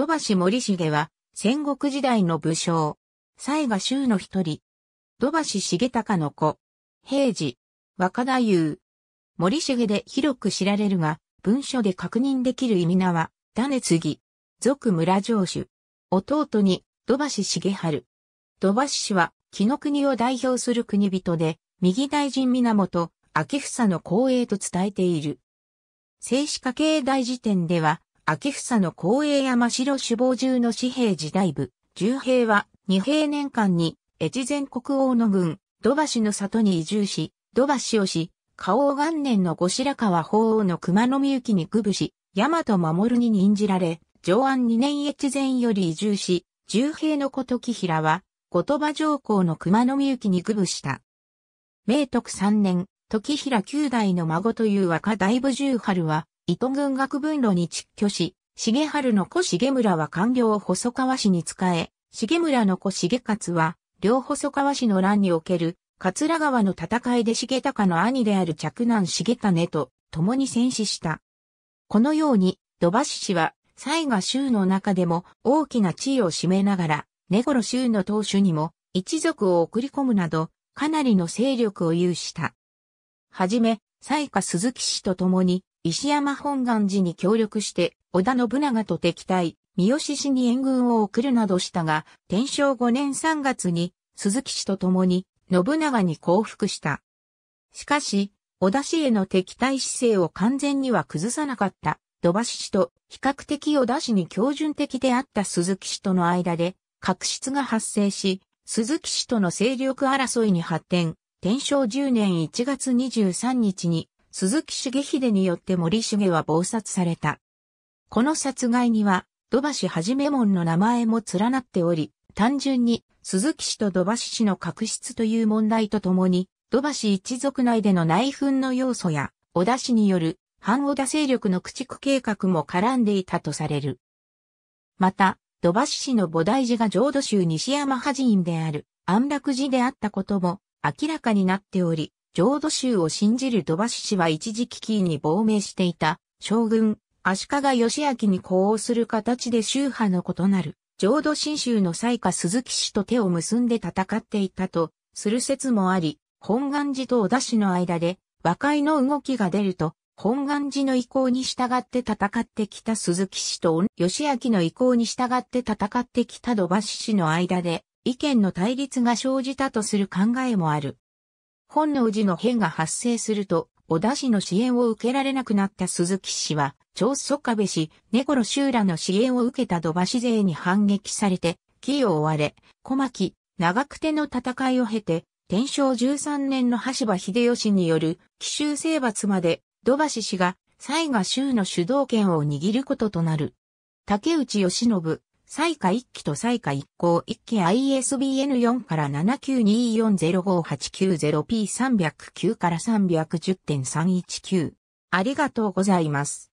土橋森重は戦国時代の武将。西賀州の一人。土橋重隆の子。平治。若田優。森重で広く知られるが、文書で確認できる意味名は、種継ぎ。族村城主。弟に、土橋重春。土橋氏は、木の国を代表する国人で、右大臣源、明房の光栄と伝えている。静止家系大辞典では、秋房の公営山城首謀中の紙幣時代部、重兵は、二平年間に、越前国王の軍、土橋の里に移住し、土橋をし、花王元年の後白河法王の熊野美幸に区部し、大和守に任じられ、上安二年越前より移住し、重兵の子時平は、後鳥羽上皇の熊野美幸に区部した。明徳三年、時平九代の孫という若大部重春は、伊藤軍学分路に蟄居し、重春の子重村は官僚細川氏に仕え、重村の子重勝は、両細川氏の乱における、桂川の戦いで重高の兄である嫡男重種と共に戦死した。このように、土橋氏は、西賀州の中でも大きな地位を占めながら、根頃州の当主にも一族を送り込むなど、かなりの勢力を有した。はじめ、西下鈴木氏と共に、石山本願寺に協力して、織田信長と敵対、三好氏に援軍を送るなどしたが、天正5年3月に、鈴木氏と共に、信長に降伏した。しかし、織田氏への敵対姿勢を完全には崩さなかった、土橋氏と比較的織田氏に標準的であった鈴木氏との間で、確執が発生し、鈴木氏との勢力争いに発展。天正10年1月23日に鈴木茂秀によって森重は暴殺された。この殺害には土橋はじめ門の名前も連なっており、単純に鈴木氏と土橋氏の確執という問題とともに、土橋一族内での内紛の要素や、小田氏による反小田勢力の駆逐計画も絡んでいたとされる。また、土橋氏の菩提寺が浄土宗西山派寺院である安楽寺であったことも、明らかになっており、浄土宗を信じる土橋氏は一時危機に亡命していた将軍、足利義明に呼応する形で宗派の異なる、浄土真宗の最下鈴木氏と手を結んで戦っていたと、する説もあり、本願寺と小田氏の間で和解の動きが出ると、本願寺の意向に従って戦ってきた鈴木氏と義明の意向に従って戦ってきた土橋氏の間で、意見の対立が生じたとする考えもある。本能寺の変が発生すると、小田氏の支援を受けられなくなった鈴木氏は、長宗我部氏、根頃修らの支援を受けた土橋勢に反撃されて、木を追われ、小牧、長久手の戦いを経て、天正13年の橋場秀吉による奇襲征伐まで、土橋氏が、西賀州の主導権を握ることとなる。竹内義信、最下1期と最下1項1期 ISBN4 から 79240589-0P309 から310.319。ありがとうございます。